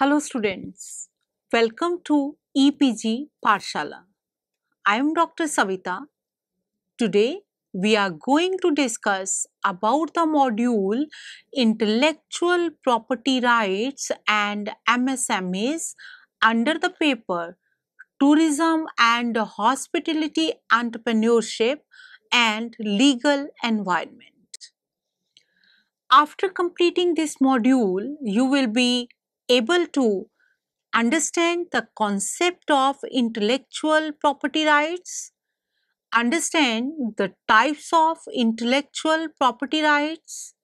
Hello students, welcome to EPG Parshala. I am Dr. Savita. Today we are going to discuss about the module Intellectual Property Rights and MSMEs under the paper Tourism and Hospitality Entrepreneurship and Legal Environment. After completing this module, you will be able to understand the concept of intellectual property rights, understand the types of intellectual property rights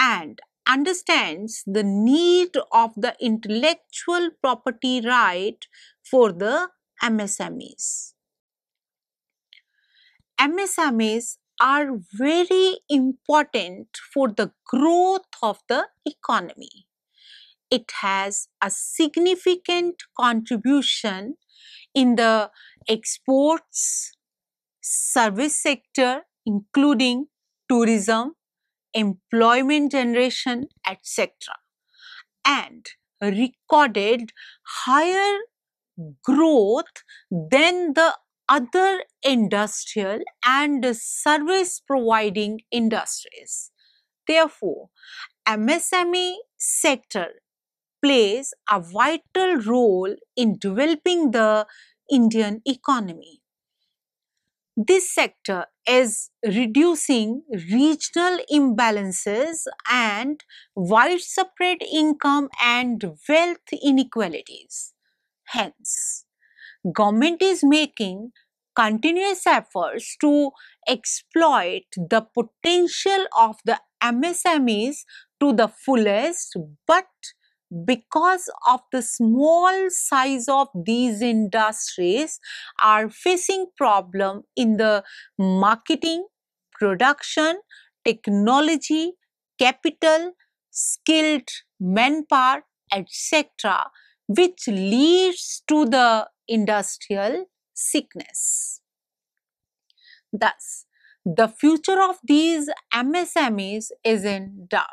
and understands the need of the intellectual property right for the MSMEs. MSMEs are very important for the growth of the economy it has a significant contribution in the exports service sector including tourism, employment generation etc. and recorded higher growth than the other industrial and service providing industries. Therefore, MSME sector plays a vital role in developing the Indian economy. This sector is reducing regional imbalances and widespread income and wealth inequalities. Hence, government is making continuous efforts to exploit the potential of the MSMEs to the fullest, but because of the small size of these industries are facing problem in the marketing, production, technology, capital, skilled manpower, etc. which leads to the industrial sickness. Thus, the future of these MSMEs is in dark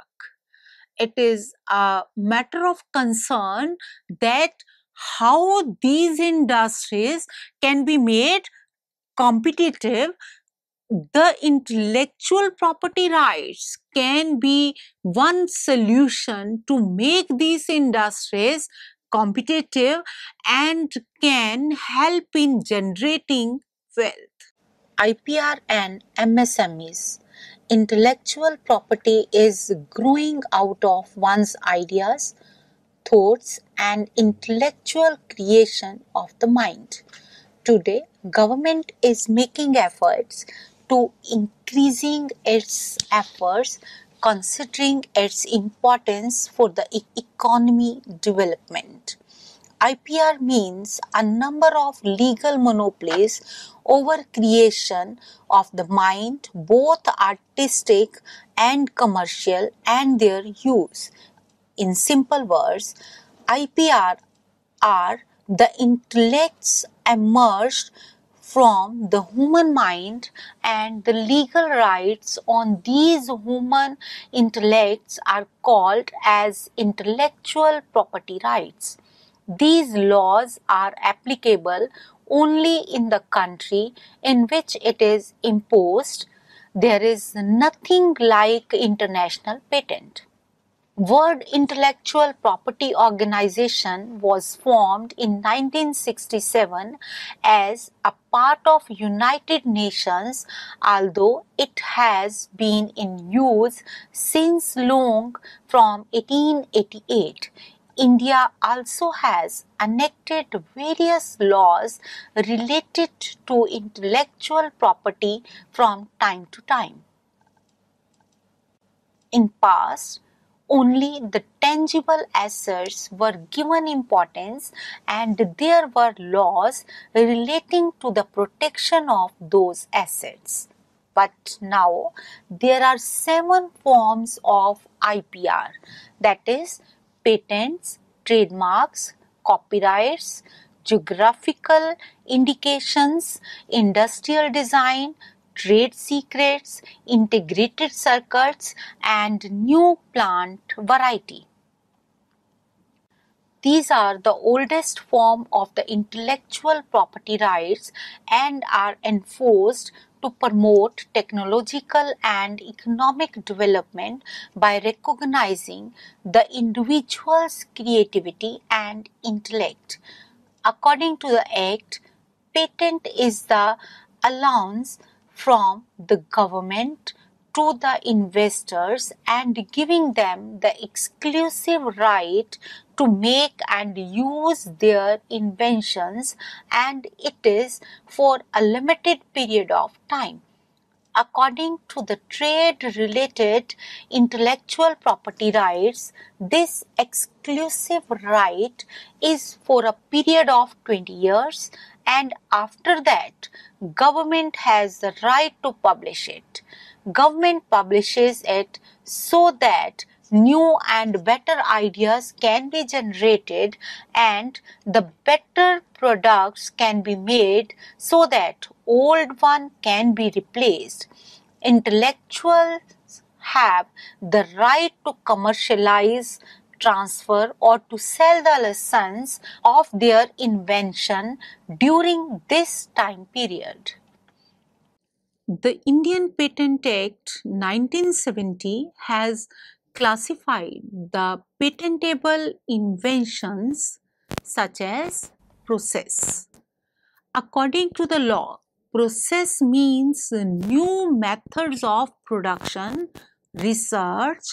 it is a matter of concern that how these industries can be made competitive the intellectual property rights can be one solution to make these industries competitive and can help in generating wealth. IPR and MSMEs intellectual property is growing out of one's ideas, thoughts, and intellectual creation of the mind. Today, government is making efforts to increasing its efforts considering its importance for the e- economy development. IPR means a number of legal monopolies over creation of the mind, both artistic and commercial, and their use. In simple words, IPR are the intellects emerged from the human mind and the legal rights on these human intellects are called as intellectual property rights these laws are applicable only in the country in which it is imposed. There is nothing like international patent. World Intellectual Property Organization was formed in 1967 as a part of United Nations although it has been in use since long from 1888. India also has enacted various laws related to intellectual property from time to time. In past, only the tangible assets were given importance and there were laws relating to the protection of those assets. But now there are seven forms of IPR that is patents, trademarks, copyrights, geographical indications, industrial design, trade secrets, integrated circuits, and new plant variety. These are the oldest form of the intellectual property rights and are enforced to promote technological and economic development by recognizing the individual's creativity and intellect. According to the Act, patent is the allowance from the government to the investors and giving them the exclusive right to make and use their inventions and it is for a limited period of time. According to the trade related intellectual property rights, this exclusive right is for a period of 20 years and after that government has the right to publish it. Government publishes it so that new and better ideas can be generated and the better products can be made so that old one can be replaced. Intellectuals have the right to commercialize transfer or to sell the lessons of their invention during this time period. The Indian Patent Act 1970 has classified the patentable inventions such as process. According to the law, process means new methods of production, research,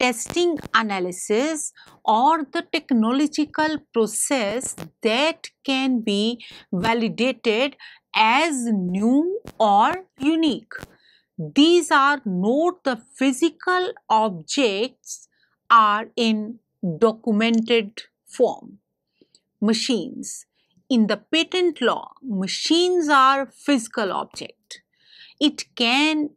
testing analysis or the technological process that can be validated as new or unique. These are not the physical objects are in documented form. Machines. In the patent law, machines are physical object. It can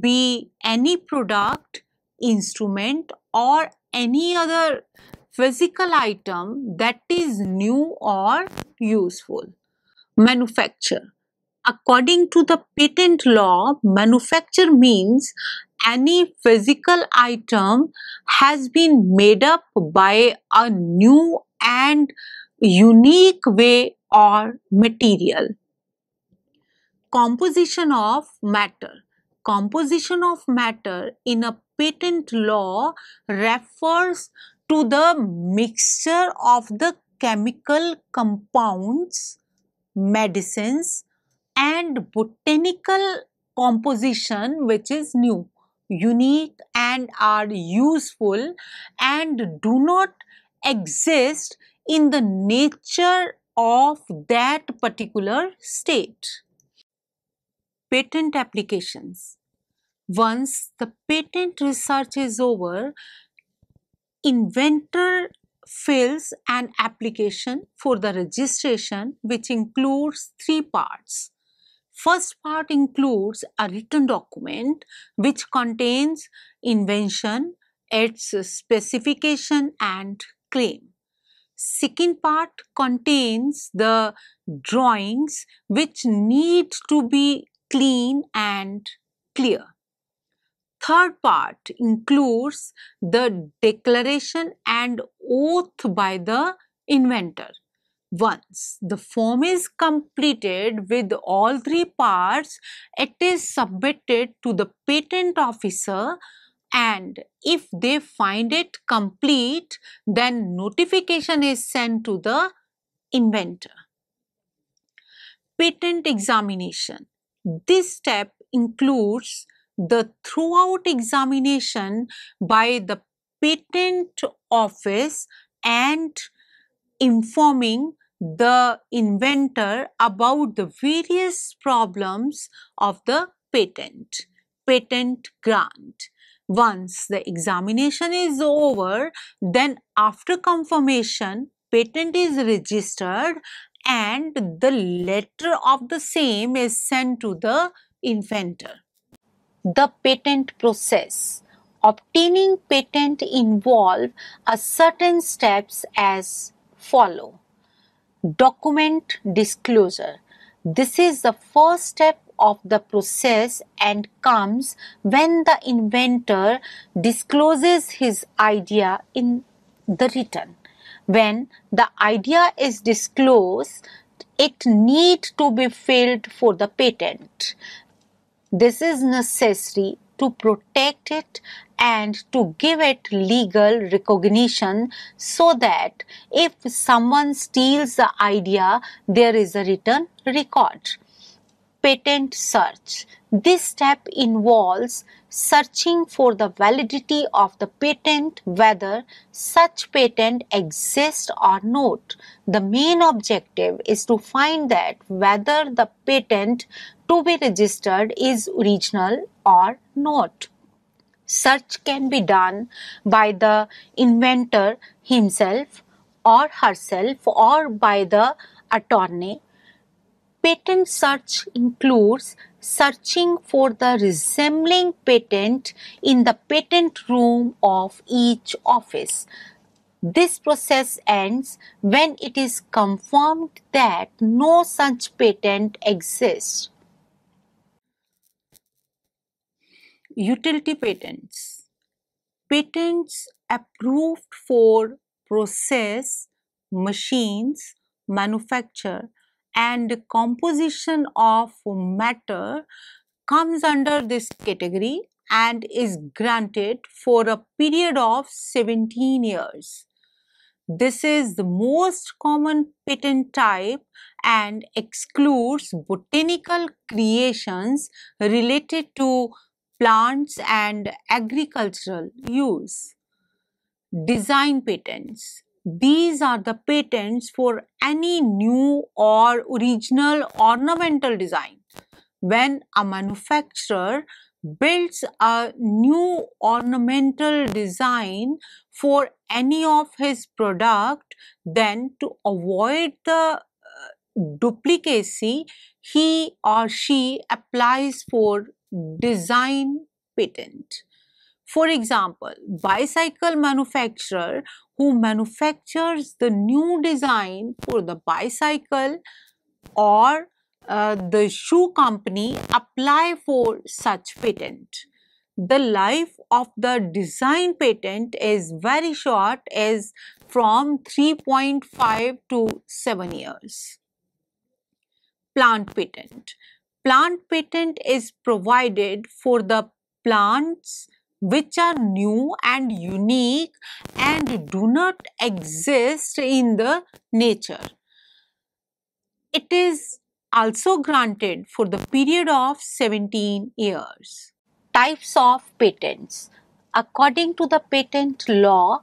be any product, instrument or any other physical item that is new or useful. Manufacture. According to the patent law, manufacture means any physical item has been made up by a new and unique way or material. Composition of matter. Composition of matter in a patent law refers to the mixture of the chemical compounds, medicines, and botanical composition which is new, unique and are useful and do not exist in the nature of that particular state. Patent applications. Once the patent research is over, inventor fills an application for the registration which includes three parts First part includes a written document which contains invention, its specification and claim. Second part contains the drawings which need to be clean and clear. Third part includes the declaration and oath by the inventor. Once the form is completed with all three parts, it is submitted to the patent officer and if they find it complete, then notification is sent to the inventor. Patent examination. This step includes the throughout examination by the patent office and informing the inventor about the various problems of the patent, patent grant. Once the examination is over, then after confirmation, patent is registered and the letter of the same is sent to the inventor. The patent process obtaining patent involve a certain steps as follow. Document disclosure. This is the first step of the process and comes when the inventor discloses his idea in the written. When the idea is disclosed, it need to be filed for the patent. This is necessary to protect it and to give it legal recognition so that if someone steals the idea, there is a written record. Patent search. This step involves searching for the validity of the patent, whether such patent exists or not. The main objective is to find that whether the patent to be registered is original or not. Search can be done by the inventor himself or herself or by the attorney. Patent search includes searching for the resembling patent in the patent room of each office. This process ends when it is confirmed that no such patent exists. utility patents. Patents approved for process, machines, manufacture and composition of matter comes under this category and is granted for a period of 17 years. This is the most common patent type and excludes botanical creations related to plants and agricultural use. Design patents. These are the patents for any new or original ornamental design. When a manufacturer builds a new ornamental design for any of his product, then to avoid the uh, duplicacy, he or she applies for design patent. For example, bicycle manufacturer who manufactures the new design for the bicycle or uh, the shoe company apply for such patent. The life of the design patent is very short is from 3.5 to 7 years. Plant patent plant patent is provided for the plants which are new and unique and do not exist in the nature. It is also granted for the period of 17 years. Types of patents. According to the patent law,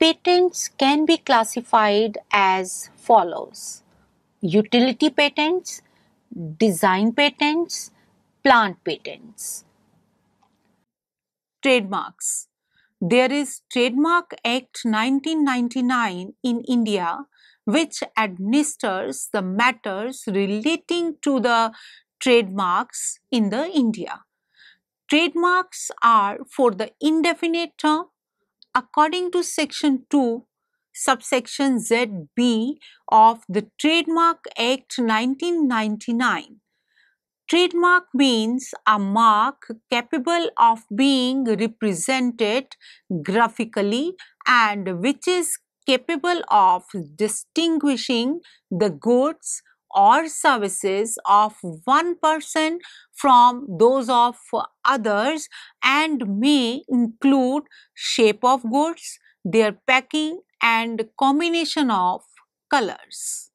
patents can be classified as follows. Utility patents, design patents, plant patents. Trademarks. There is Trademark Act 1999 in India which administers the matters relating to the trademarks in the India. Trademarks are for the indefinite term. According to section 2, subsection ZB of the Trademark Act 1999. Trademark means a mark capable of being represented graphically and which is capable of distinguishing the goods or services of one person from those of others and may include shape of goods, their packing and combination of colors.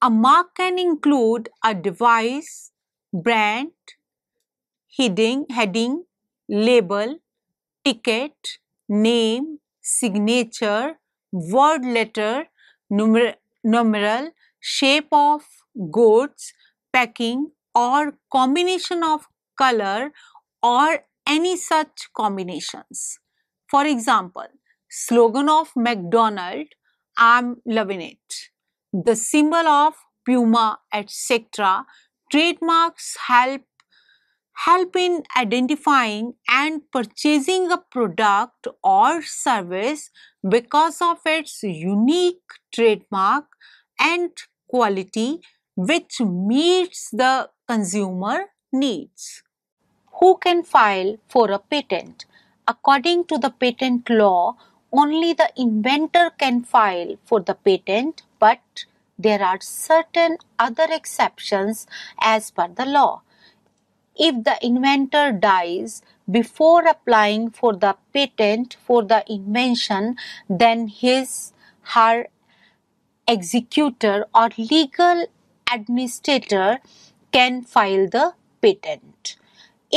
A mark can include a device, brand, heading, heading, label, ticket, name, signature, word letter, numer numeral, shape of goods, packing or combination of color or any such combinations. For example, slogan of McDonald, I'm loving it. The symbol of Puma, etc. Trademarks help help in identifying and purchasing a product or service because of its unique trademark and quality which meets the consumer needs. Who can file for a patent? According to the patent law, only the inventor can file for the patent, but there are certain other exceptions as per the law. If the inventor dies before applying for the patent for the invention, then his, her executor or legal administrator can file the patent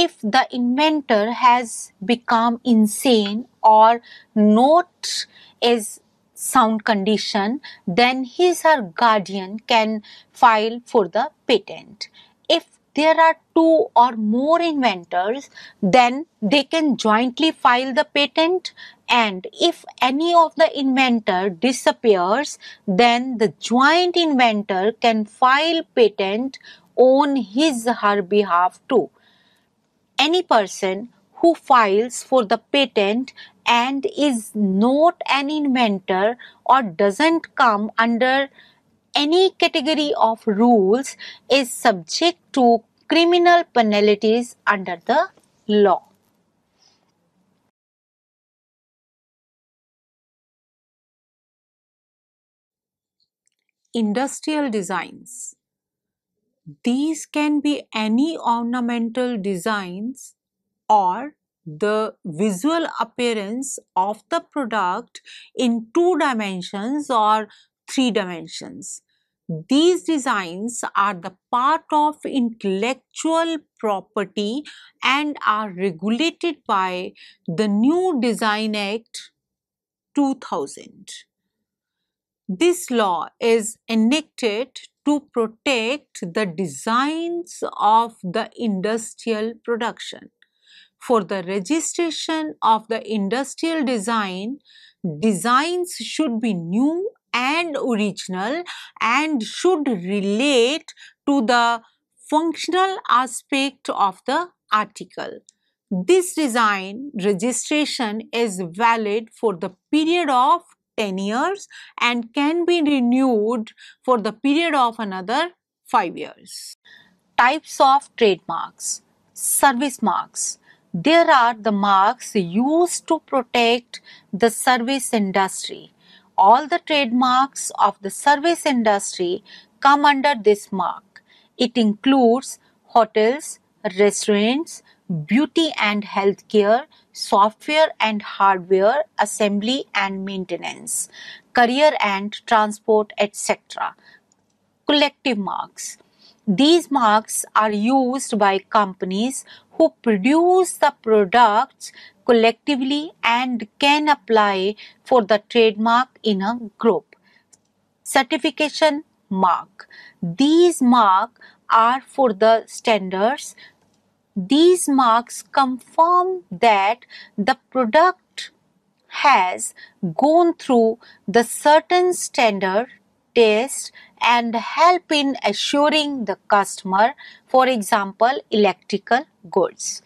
if the inventor has become insane or not is sound condition then his or guardian can file for the patent if there are two or more inventors then they can jointly file the patent and if any of the inventor disappears then the joint inventor can file patent on his her behalf too any person who files for the patent and is not an inventor or doesn't come under any category of rules is subject to criminal penalties under the law. Industrial designs these can be any ornamental designs or the visual appearance of the product in two dimensions or three dimensions. These designs are the part of intellectual property and are regulated by the new Design Act 2000. This law is enacted to protect the designs of the industrial production. For the registration of the industrial design, designs should be new and original and should relate to the functional aspect of the article. This design registration is valid for the period of 10 years and can be renewed for the period of another 5 years. Types of trademarks Service marks. There are the marks used to protect the service industry. All the trademarks of the service industry come under this mark. It includes hotels, restaurants, beauty and healthcare, software and hardware, assembly and maintenance, career and transport, etc. Collective marks. These marks are used by companies who produce the products collectively and can apply for the trademark in a group. Certification mark. These marks are for the standards these marks confirm that the product has gone through the certain standard test and help in assuring the customer, for example, electrical goods.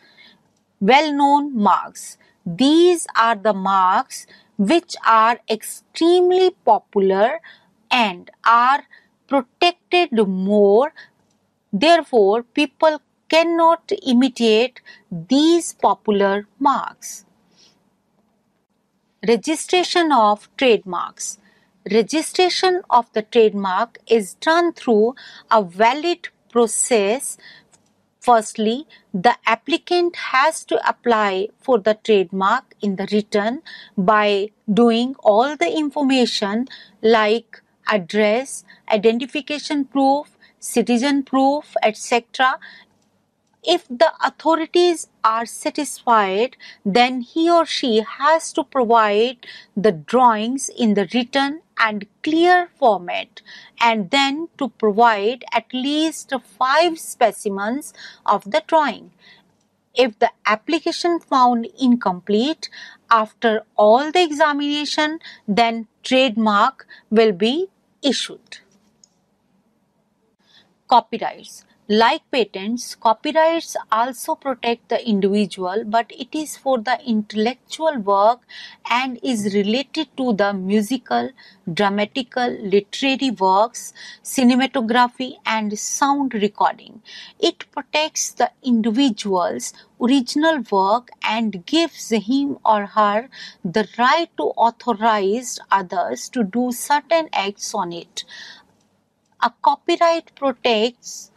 Well-known marks. These are the marks which are extremely popular and are protected more. Therefore, people cannot imitate these popular marks. Registration of trademarks. Registration of the trademark is done through a valid process Firstly, the applicant has to apply for the trademark in the written by doing all the information like address, identification proof, citizen proof, etc if the authorities are satisfied, then he or she has to provide the drawings in the written and clear format and then to provide at least five specimens of the drawing. If the application found incomplete after all the examination, then trademark will be issued. Copyrights like patents, copyrights also protect the individual, but it is for the intellectual work and is related to the musical, dramatical, literary works, cinematography, and sound recording. It protects the individual's original work and gives him or her the right to authorize others to do certain acts on it. A copyright protects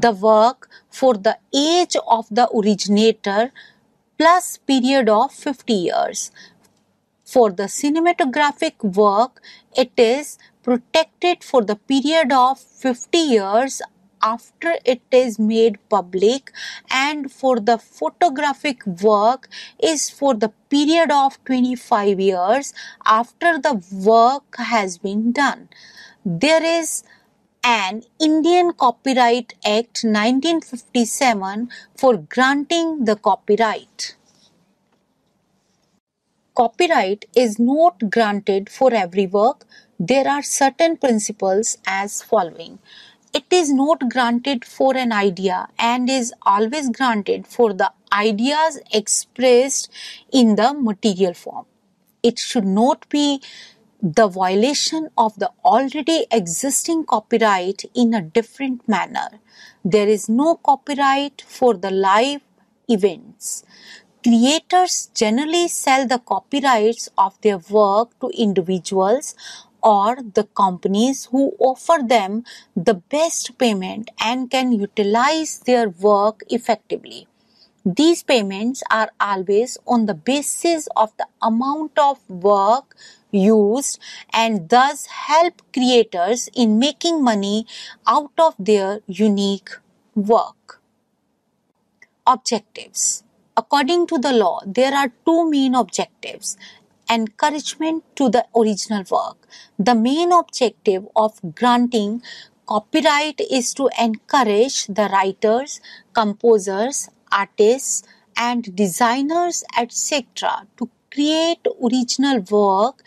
the work for the age of the originator plus period of 50 years. For the cinematographic work, it is protected for the period of 50 years after it is made public and for the photographic work is for the period of 25 years after the work has been done. There is and Indian Copyright Act 1957 for granting the copyright. Copyright is not granted for every work. There are certain principles as following. It is not granted for an idea and is always granted for the ideas expressed in the material form. It should not be the violation of the already existing copyright in a different manner. There is no copyright for the live events. Creators generally sell the copyrights of their work to individuals or the companies who offer them the best payment and can utilize their work effectively. These payments are always on the basis of the amount of work used and thus help creators in making money out of their unique work. Objectives. According to the law, there are two main objectives encouragement to the original work. The main objective of granting copyright is to encourage the writers, composers, artists, and designers, etc., to create original work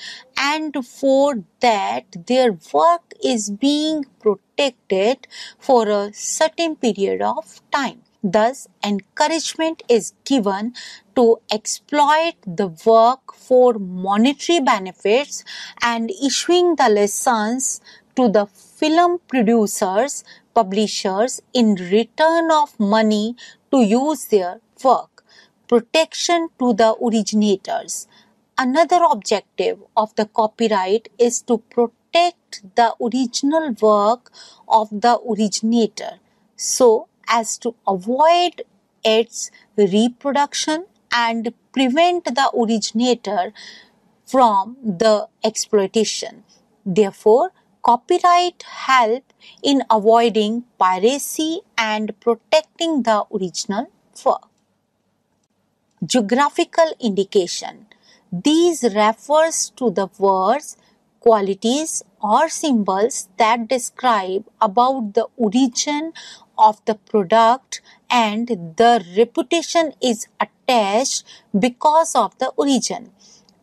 and for that their work is being protected for a certain period of time. Thus, encouragement is given to exploit the work for monetary benefits and issuing the lessons to the film producers, publishers in return of money to use their work protection to the originators. Another objective of the copyright is to protect the original work of the originator so as to avoid its reproduction and prevent the originator from the exploitation. Therefore, copyright help in avoiding piracy and protecting the original work. Geographical indication. These refers to the words, qualities or symbols that describe about the origin of the product and the reputation is attached because of the origin.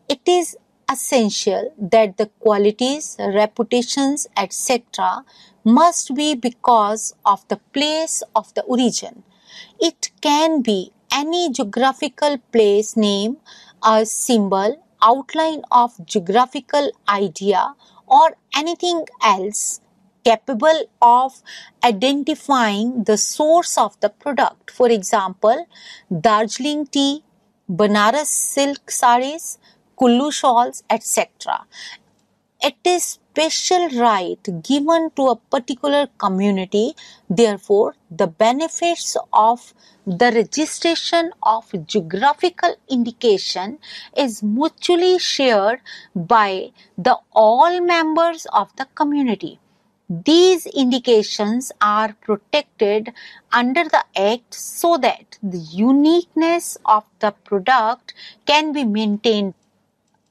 It is essential that the qualities, reputations, etc. must be because of the place of the origin. It can be any geographical place name, a symbol, outline of geographical idea or anything else capable of identifying the source of the product. For example, Darjeeling tea, Banaras silk sarees, Kullu shawls, etc. It is special right given to a particular community. Therefore, the benefits of the registration of geographical indication is mutually shared by the all members of the community. These indications are protected under the Act so that the uniqueness of the product can be maintained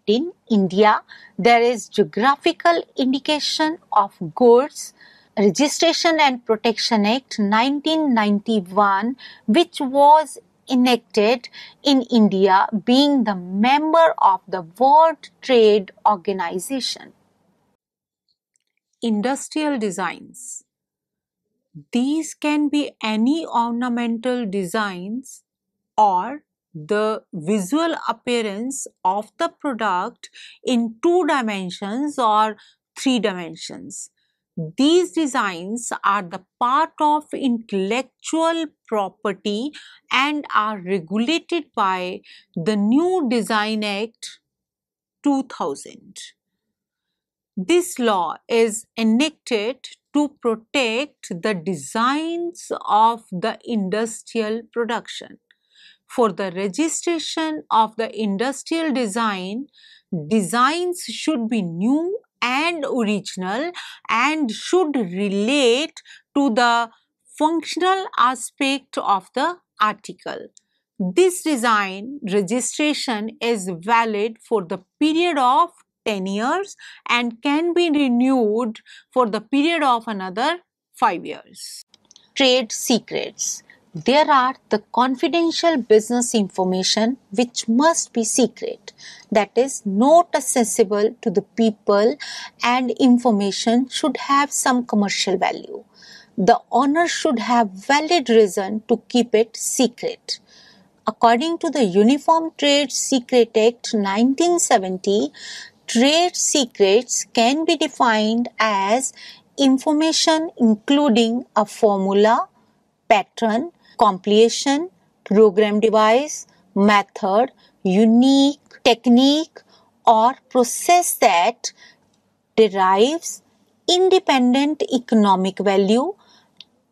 in India, there is Geographical Indication of Goods Registration and Protection Act 1991, which was enacted in India being the member of the World Trade Organization. Industrial designs. These can be any ornamental designs or the visual appearance of the product in two dimensions or three dimensions. These designs are the part of intellectual property and are regulated by the new Design Act 2000. This law is enacted to protect the designs of the industrial production for the registration of the industrial design, designs should be new and original and should relate to the functional aspect of the article. This design registration is valid for the period of 10 years and can be renewed for the period of another 5 years. Trade secrets there are the confidential business information which must be secret that is not accessible to the people and information should have some commercial value the owner should have valid reason to keep it secret according to the uniform trade secret act 1970 trade secrets can be defined as information including a formula pattern completion, program device, method, unique, technique or process that derives independent economic value,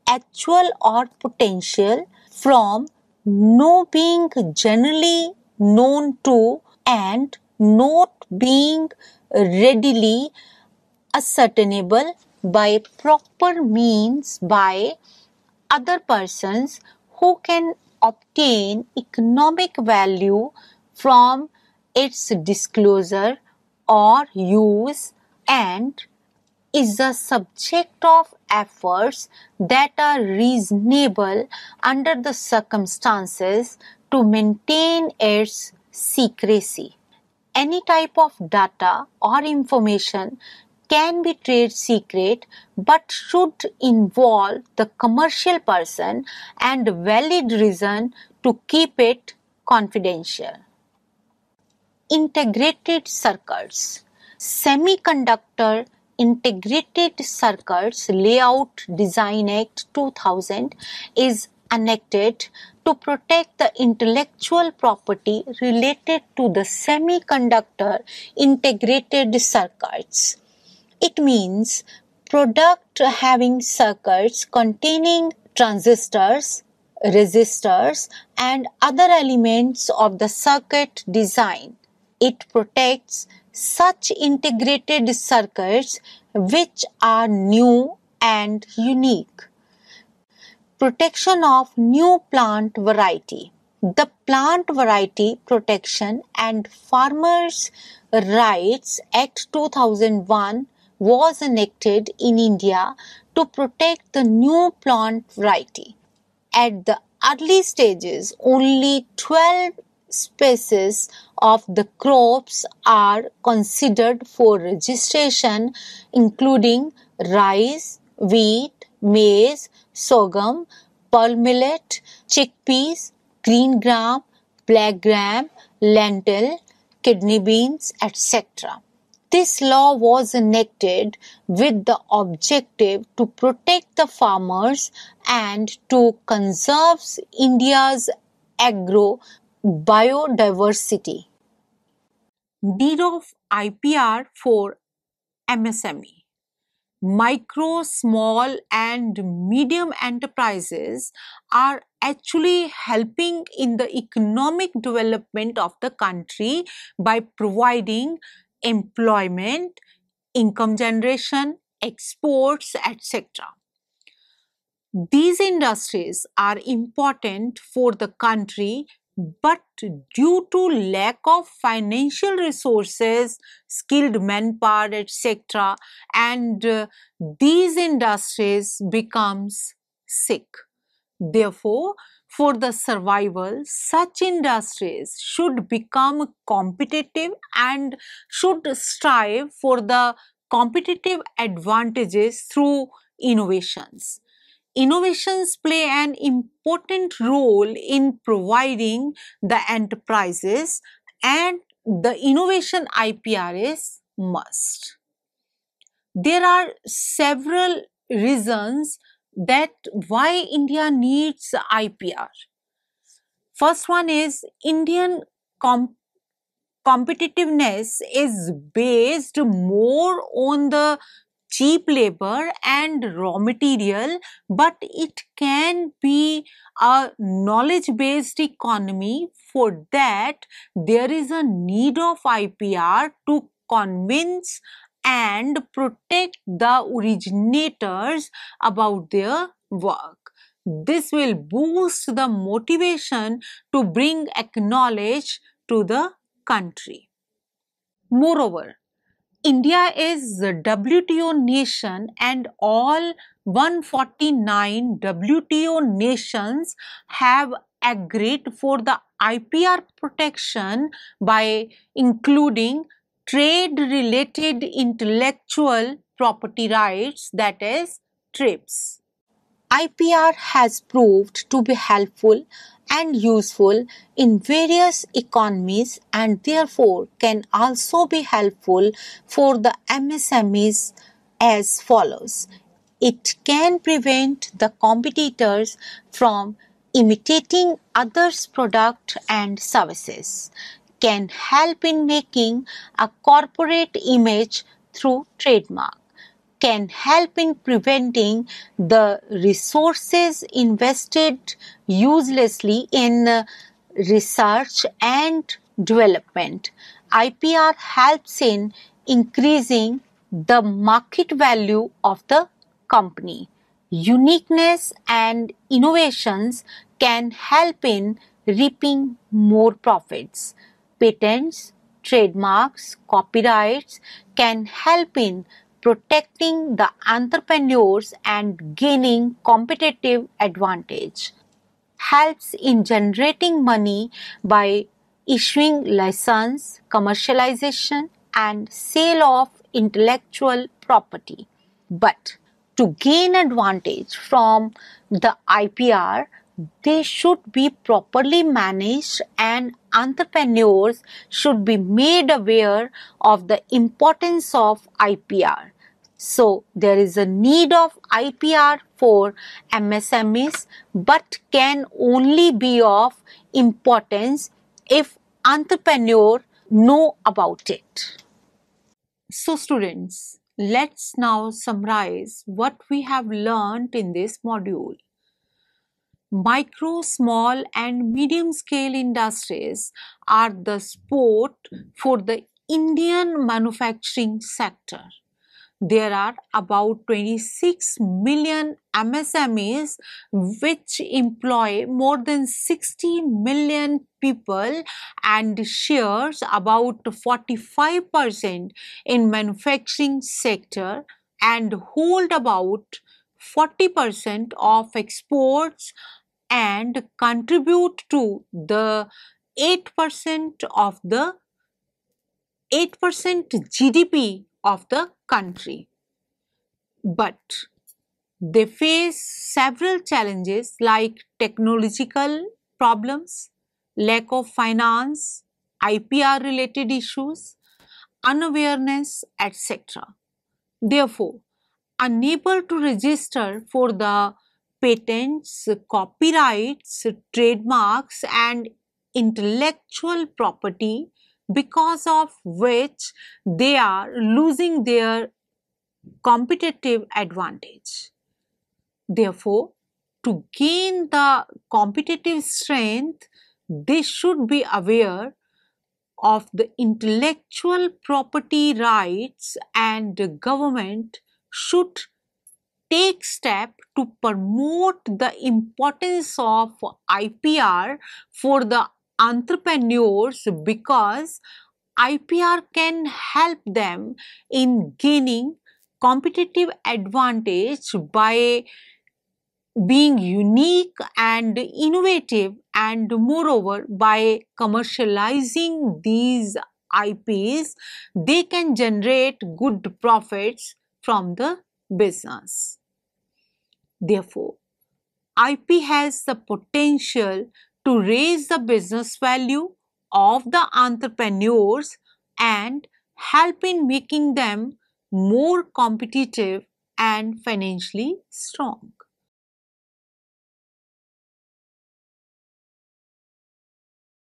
actual or potential, from no being generally known to and not being readily ascertainable by proper means by other persons who can obtain economic value from its disclosure or use and is a subject of efforts that are reasonable under the circumstances to maintain its secrecy. Any type of data or information can be trade secret but should involve the commercial person and valid reason to keep it confidential. Integrated circuits. Semiconductor Integrated Circuits Layout Design Act 2000 is enacted to protect the intellectual property related to the semiconductor integrated circuits. It means product having circuits containing transistors, resistors and other elements of the circuit design. It protects such integrated circuits which are new and unique. Protection of new plant variety. The Plant Variety Protection and Farmers' Rights Act 2001 was enacted in India to protect the new plant variety. At the early stages, only 12 species of the crops are considered for registration, including rice, wheat, maize, sorghum, pearl millet, chickpeas, green gram, black gram, lentil, kidney beans, etc. This law was enacted with the objective to protect the farmers and to conserve India's agro biodiversity. Need of IPR for MSME. Micro, small, and medium enterprises are actually helping in the economic development of the country by providing employment, income generation, exports, etc. These industries are important for the country but due to lack of financial resources, skilled manpower, etc. and uh, these industries becomes sick. Therefore, for the survival, such industries should become competitive and should strive for the competitive advantages through innovations. Innovations play an important role in providing the enterprises and the innovation IPRS must. There are several reasons that why India needs IPR. First one is Indian competitiveness is based more on the cheap labor and raw material, but it can be a knowledge based economy. For that, there is a need of IPR to convince and protect the originators about their work. This will boost the motivation to bring acknowledge to the country. Moreover, India is WTO nation and all 149 WTO nations have agreed for the IPR protection by including trade related intellectual property rights that is TRIPS. IPR has proved to be helpful and useful in various economies and therefore can also be helpful for the MSMEs as follows. It can prevent the competitors from imitating others' products and services can help in making a corporate image through trademark, can help in preventing the resources invested uselessly in uh, research and development. IPR helps in increasing the market value of the company. Uniqueness and innovations can help in reaping more profits patents, trademarks, copyrights can help in protecting the entrepreneurs and gaining competitive advantage. Helps in generating money by issuing license, commercialization, and sale of intellectual property. But to gain advantage from the IPR, they should be properly managed and entrepreneurs should be made aware of the importance of IPR. So there is a need of IPR for MSMEs but can only be of importance if entrepreneur know about it. So students, let's now summarize what we have learned in this module micro, small and medium scale industries are the support for the Indian manufacturing sector. There are about 26 million MSMEs which employ more than 60 million people and shares about 45% in manufacturing sector and hold about 40% of exports and contribute to the 8% of the 8% GDP of the country. But they face several challenges like technological problems, lack of finance, IPR related issues, unawareness, etc. Therefore, unable to register for the patents, copyrights, trademarks and intellectual property because of which they are losing their competitive advantage. Therefore, to gain the competitive strength, they should be aware of the intellectual property rights and the government should take step to promote the importance of IPR for the entrepreneurs because IPR can help them in gaining competitive advantage by being unique and innovative and moreover by commercializing these IPs they can generate good profits from the business. Therefore, IP has the potential to raise the business value of the entrepreneurs and help in making them more competitive and financially strong.